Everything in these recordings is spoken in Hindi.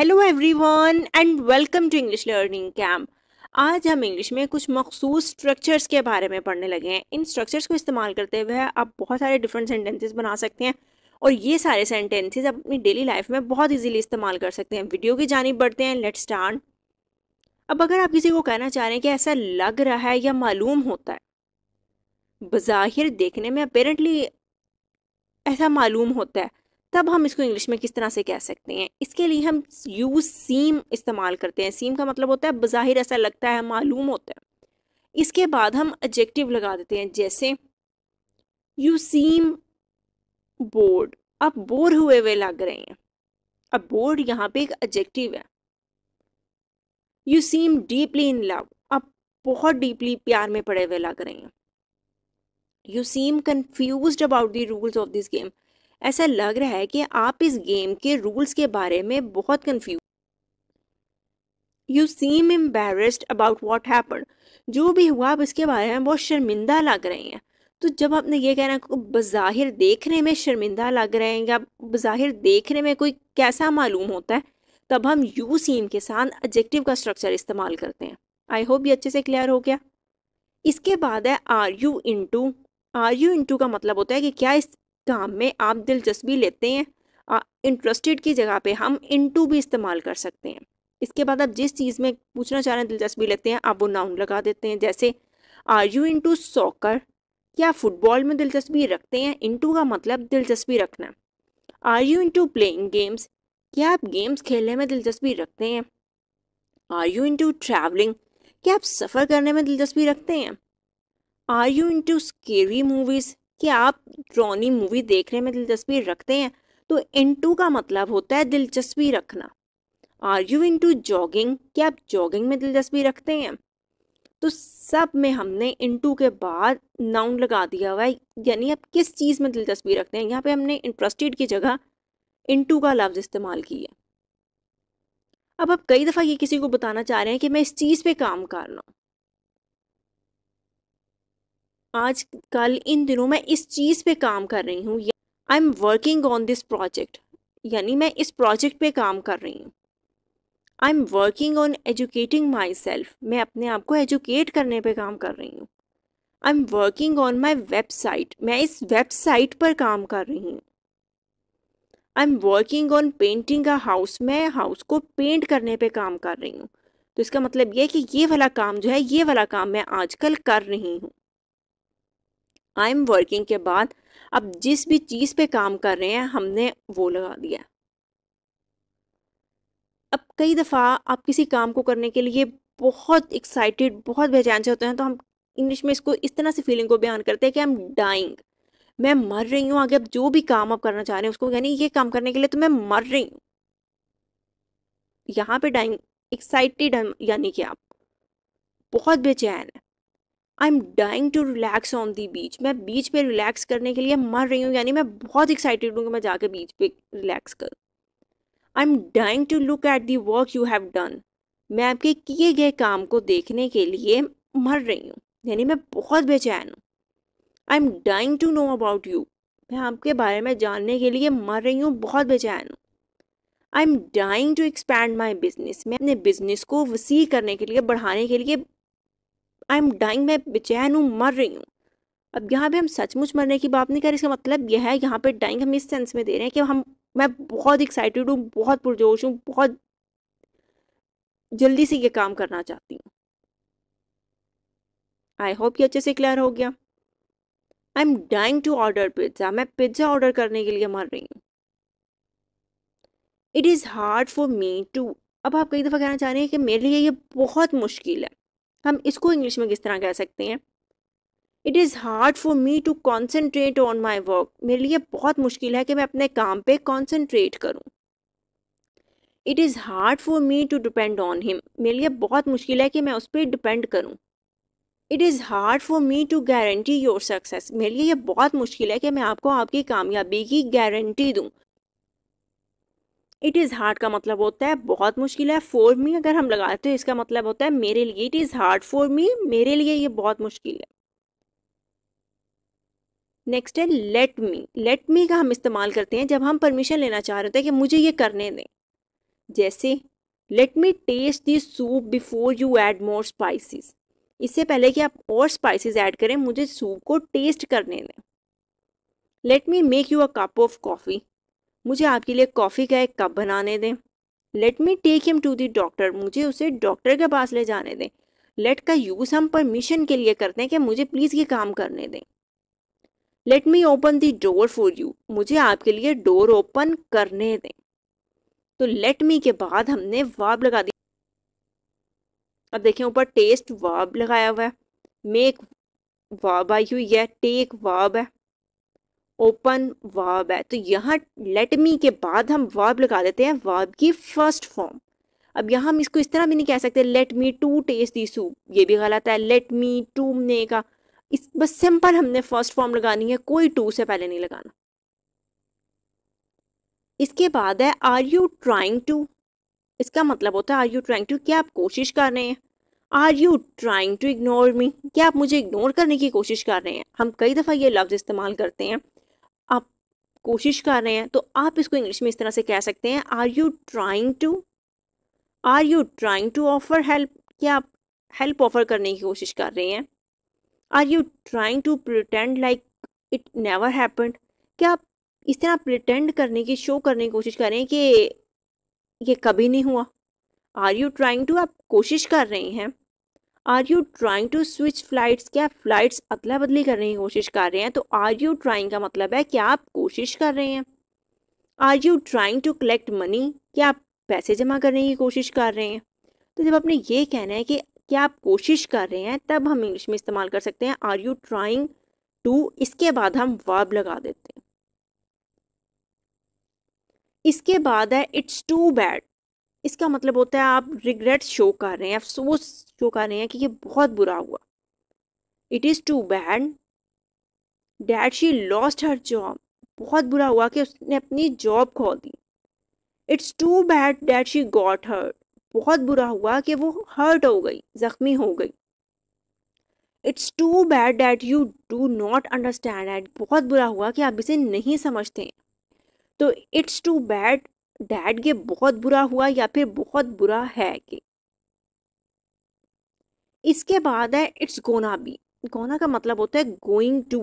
hello everyone and welcome to English learning camp आज हम इंग्लिश में कुछ मखसूस स्ट्रक्चर्स के बारे में पढ़ने लगे हैं इन स्ट्रक्चर्स को इस्तेमाल करते हुए आप बहुत सारे डिफरेंट सेंटेंसेस बना सकते हैं और ये सारे सेंटेंसेस आप अपनी डेली लाइफ में बहुत इजीली इस्तेमाल कर सकते हैं वीडियो की जानी बढ़ते हैं लेट स्टार्ट अब अगर आप किसी को कहना चाह रहे हैं कि ऐसा लग रहा है या मालूम होता है बज़ाहिर देखने में अपेरेंटली ऐसा मालूम होता है तब हम इसको इंग्लिश में किस तरह से कह सकते हैं इसके लिए हम यूज सीम इस्तेमाल करते हैं सीम का मतलब होता है बज़ाहिर ऐसा लगता है मालूम होता है इसके बाद हम एडजेक्टिव लगा देते हैं जैसे यू सीम बोर्ड आप बोर हुए हुए लग रहे हैं अब बोर्ड यहाँ पे एक एडजेक्टिव है you seem deeply in love आप बहुत डीपली प्यार में पड़े हुए लग रहे हैं you seem confuse about the rules of this game ऐसा लग रहा है कि आप इस गेम के रूल्स के बारे में बहुत confuse you seem embarrassed about what happen जो भी हुआ आप इसके बारे में बहुत शर्मिंदा लग रहे हैं तो जब आपने ये कहना को बज़ाहिर देखने में शर्मिंदा लग रहे हैं या बज़ाहिर देखने में कोई कैसा मालूम होता है तब हम यू सीम के साथ एडजेक्टिव का स्ट्रक्चर इस्तेमाल करते हैं आई होप ये अच्छे से क्लियर हो गया इसके बाद है are you into are you into का मतलब होता है कि क्या इस काम में आप दिलचस्पी लेते हैं इंटरेस्टेड की जगह पे हम इनटू भी इस्तेमाल कर सकते हैं इसके बाद आप जिस चीज़ में पूछना चाह रहे हैं दिलचस्पी लेते हैं आप वो नाउन लगा देते हैं जैसे आर यू इंटू सॉकर क्या फुटबॉल में दिलचस्पी रखते हैं इंटू का मतलब दिलचस्पी रखना are you into playing games क्या आप गेम्स खेलने में दिलचस्पी रखते हैं आर यू इंटू ट्रैवलिंग क्या आप सफ़र करने में दिलचस्पी रखते हैं are you into scary movies कि आप ड्रोनी मूवी देखने में दिलचस्पी रखते हैं तो इंटू का मतलब होता है दिलचस्पी रखना आर यू इंटू जॉगिंग क्या आप जॉगिंग में दिलचस्पी रखते हैं तो सब में हमने इंटू के बाद नाउन लगा दिया हुआ है यानी आप किस चीज़ में दिलचस्पी रखते हैं यहाँ पे हमने इंटरेस्टेड की जगह इंटू का लफ्ज़ इस्तेमाल किया अब आप कई दफ़ा ये किसी को बताना चाह रहे हैं कि मैं इस चीज़ पे काम कर रहा हूँ आज कल इन दिनों मैं इस चीज़ पे काम कर रही हूँ I am working on this project यानी मैं इस प्रोजेक्ट पे काम कर रही हूँ I am working on educating myself मैं अपने आप को एजुकेट करने पे काम कर रही हूँ I am working on my website मैं इस वेबसाइट पर काम कर रही हूँ I am working on painting a house मैं हाउस को पेंट करने पे काम कर रही हूँ तो इसका मतलब ये है कि ये वाला काम जो है ये वाला काम मैं आजकल कर रही हूँ आई एम वर्किंग के बाद अब जिस भी चीज़ पे काम कर रहे हैं हमने वो लगा दिया अब कई दफ़ा आप किसी काम को करने के लिए बहुत एक्साइटेड बहुत बेचैन से होते हैं तो हम इंग्लिश में इसको इस तरह से फीलिंग को बयान करते हैं कि आई एम डाइंग मैं मर रही हूँ आगे अब जो भी काम आप करना चाह रहे हैं उसको यानी ये काम करने के लिए तो मैं मर रही हूँ यहाँ पे डाइंग एक्साइटेड यानी कि आप बहुत बेचैन है I am dying to relax on the beach मैं बीच पे रिलैक्स करने के लिए मर रही हूँ यानी मैं बहुत एक्साइटेड हूँ कि मैं जाकर बीच पे रिलैक्स करूँ I am dying to look at the work you have done मैं आपके किए गए काम को देखने के लिए मर रही हूँ यानी मैं बहुत बेचैन हूँ I am dying to know about you मैं आपके बारे में जानने के लिए मर रही हूँ बहुत बेचैन हूँ I am dying to expand my business मैं अपने बिजनेस को वसी करने के लिए बढ़ाने के लिए आई एम डाइंग मैं बेचैन हूँ मर रही हूँ अब यहाँ पे हम सचमुच मरने की बात नहीं कर इसका मतलब यह है यहाँ पे डाइंग हम इस सेंस में दे रहे हैं कि हम मैं बहुत एक्साइटेड हूँ बहुत पुरजोश हूँ बहुत जल्दी से ये काम करना चाहती हूँ आई होप ये अच्छे से क्लियर हो गया I am dying to order pizza मैं पिज्ज़ा ऑर्डर करने के लिए मर रही हूँ it is hard for me to अब आप कई दफ़ा कहना चाह रहे हैं कि मेरे लिए ये बहुत मुश्किल है हम इसको इंग्लिश में किस तरह कह सकते हैं it is hard for me to concentrate on my work मेरे लिए बहुत मुश्किल है कि मैं अपने काम पे कॉन्सेंट्रेट करूँ it is hard for me to depend on him मेरे लिए बहुत मुश्किल है कि मैं उस पर डिपेंड करूँ it is hard for me to guarantee your success मेरे लिए यह बहुत मुश्किल है कि मैं आपको आपकी कामयाबी की गारंटी दूँ इट इज़ हार्ड का मतलब होता है बहुत मुश्किल है फॉर मी अगर हम लगाते हैं इसका मतलब होता है मेरे लिए it is hard for me मेरे लिए ये बहुत मुश्किल है नेक्स्ट है लेट मी लेट मी का हम इस्तेमाल करते हैं जब हम परमिशन लेना चाह रहे होते हैं कि मुझे ये करने दें जैसे let me taste this soup before you add more spices इससे पहले कि आप और स्पाइसिस ऐड करें मुझे सूप को टेस्ट करने दें let me make you a cup of coffee मुझे आपके लिए कॉफ़ी का एक कप बनाने दें let me take him to the doctor मुझे उसे डॉक्टर के पास ले जाने दें लेट का यूज़ हम परमिशन के लिए करते हैं कि मुझे प्लीज़ ये काम करने दें let me open the door for you मुझे आपके लिए डोर ओपन करने दें तो लेट मी के बाद हमने वाब लगा दी अब देखें ऊपर टेस्ट वाब लगाया हुआ है मेक वाब आई हुई है टेक वाब है ओपन वर्ब है तो यहाँ लेट मी के बाद हम वर्ब लगा देते हैं वर्ब की फर्स्ट फॉर्म अब यहाँ हम इसको इस तरह भी नहीं कह सकते let me to taste the soup ये भी गलत है लेट मी टू ने का इस बस सिंपल हमने फर्स्ट फॉर्म लगानी है कोई टू से पहले नहीं लगाना इसके बाद है आर यू ट्राइंग टू इसका मतलब होता है आर यू ट्राइंग टू क्या आप कोशिश कर रहे हैं are you trying to ignore me क्या आप मुझे इग्नोर करने की कोशिश कर रहे हैं हम कई दफ़ा ये लफ्ज़ इस्तेमाल करते हैं कोशिश कर रहे हैं तो आप इसको इंग्लिश में इस तरह से कह सकते हैं are you trying to are you trying to offer help क्या आप हेल्प ऑफर करने की कोशिश कर रहे हैं are you trying to pretend like it never happened क्या आप इस तरह प्रिटेंड करने की शो करने की कोशिश कर रहे हैं कि ये कभी नहीं हुआ आर यू ट्राइंग टू आप कोशिश कर रहे हैं are you trying to switch flights क्या फ्लाइट्स अदला बदली करने की कोशिश कर रहे हैं तो आर यू ट्राइंग का मतलब है क्या आप कोशिश कर रहे हैं are you trying to collect money क्या आप पैसे जमा करने की कोशिश कर रहे हैं तो जब आपने ये कहना है कि क्या आप कोशिश कर रहे हैं तब हम इंग्लिश में इस्तेमाल कर सकते हैं आर यू ट्राइंग टू इसके बाद हम वर्ब लगा देते हैं इसके बाद है इट्स टू बैड इसका मतलब होता है आप रिग्रेट शो कर रहे हैं अफसोस शो कर रहे हैं कि ये बहुत बुरा हुआ it is too bad that she lost her job बहुत बुरा हुआ कि उसने अपनी जॉब खो दी it's too bad that she got hurt बहुत बुरा हुआ कि वो हर्ट हो गई ज़ख्मी हो गई it's too bad that you do not understand at बहुत बुरा हुआ कि आप इसे नहीं समझते तो इट्स टू बैड डैड ये बहुत बुरा हुआ या फिर बहुत बुरा है कि इसके बाद है इट्स गोना बी गोना का मतलब होता है गोइंग टू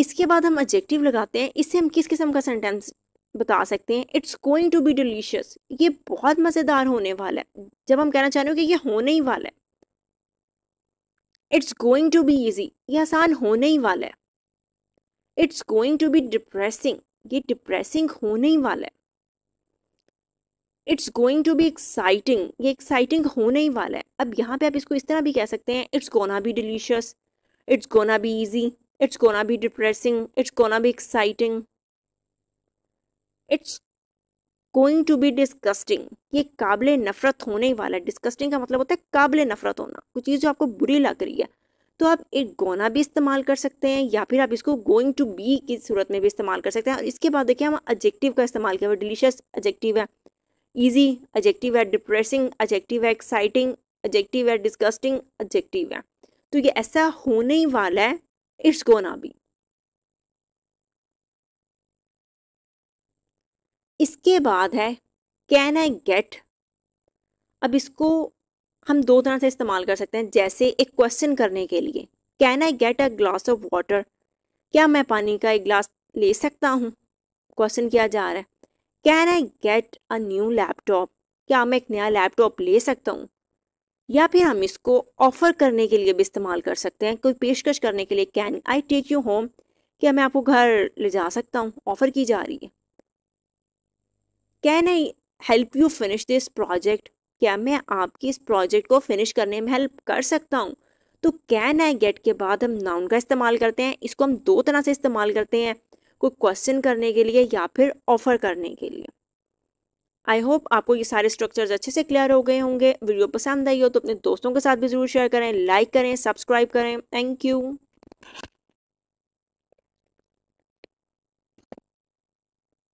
इसके बाद हम एडजेक्टिव लगाते हैं इससे हम किस किस्म का सेंटेंस बता सकते हैं it's going to be delicious ये बहुत मज़ेदार होने वाला है जब हम कहना चाह रहे हो कि ये होने ही वाला है it's going to be easy ये आसान होने ही वाला है it's going to be depressing ये डिप्रेसिंग होने ही वाला है it's going to be exciting ये एक्साइटिंग होने ही वाला है अब यहाँ पे आप इसको इस तरह भी कह सकते हैं it's gonna be delicious it's gonna be easy it's gonna be depressing it's gonna be exciting it's going to be disgusting ये काबिल नफरत होने ही वाला है डिस्कस्टिंग का मतलब होता है काबिल नफरत होना कुछ चीज़ जो आपको बुरी लग रही है तो आप इट गोना भी इस्तेमाल कर सकते हैं या फिर आप इसको गोइंग टू बी की सूरत में भी इस्तेमाल कर सकते हैं और इसके बाद देखिए हम एडजेक्टिव का इस्तेमाल किया हुआ डिलीशियस एडजेक्टिव है ईजी एडजेक्टिव है डिप्रेसिंग एडजेक्टिव है एक्साइटिंग एडजेक्टिव है डिस्कस्टिंग एडजेक्टिव है तो ये ऐसा होने ही वाला है इट्स गोना बी इसके बाद है कैन आई गेट अब इसको हम दो तरह से इस्तेमाल कर सकते हैं जैसे एक क्वेश्चन करने के लिए can I get a glass of water क्या मैं पानी का एक ग्लास ले सकता हूँ क्वेश्चन किया जा रहा है can I get a new laptop क्या मैं एक नया लैपटॉप ले सकता हूँ या फिर हम इसको ऑफ़र करने के लिए भी इस्तेमाल कर सकते हैं कोई पेशकश करने के लिए can I take you home क्या मैं आपको घर ले जा सकता हूँ ऑफ़र की जा रही है can I help you finish this project क्या मैं आपकी इस प्रोजेक्ट को फिनिश करने में हेल्प कर सकता हूँ तो कैन आई गेट के बाद हम नाउन का इस्तेमाल करते हैं इसको हम दो तरह से इस्तेमाल करते हैं कोई क्वेश्चन करने के लिए या फिर ऑफर करने के लिए आई होप आपको ये सारे स्ट्रक्चर्स अच्छे से क्लियर हो गए होंगे वीडियो पसंद आई हो तो अपने दोस्तों के साथ भी ज़रूर शेयर करें लाइक करें सब्सक्राइब करें थैंक यू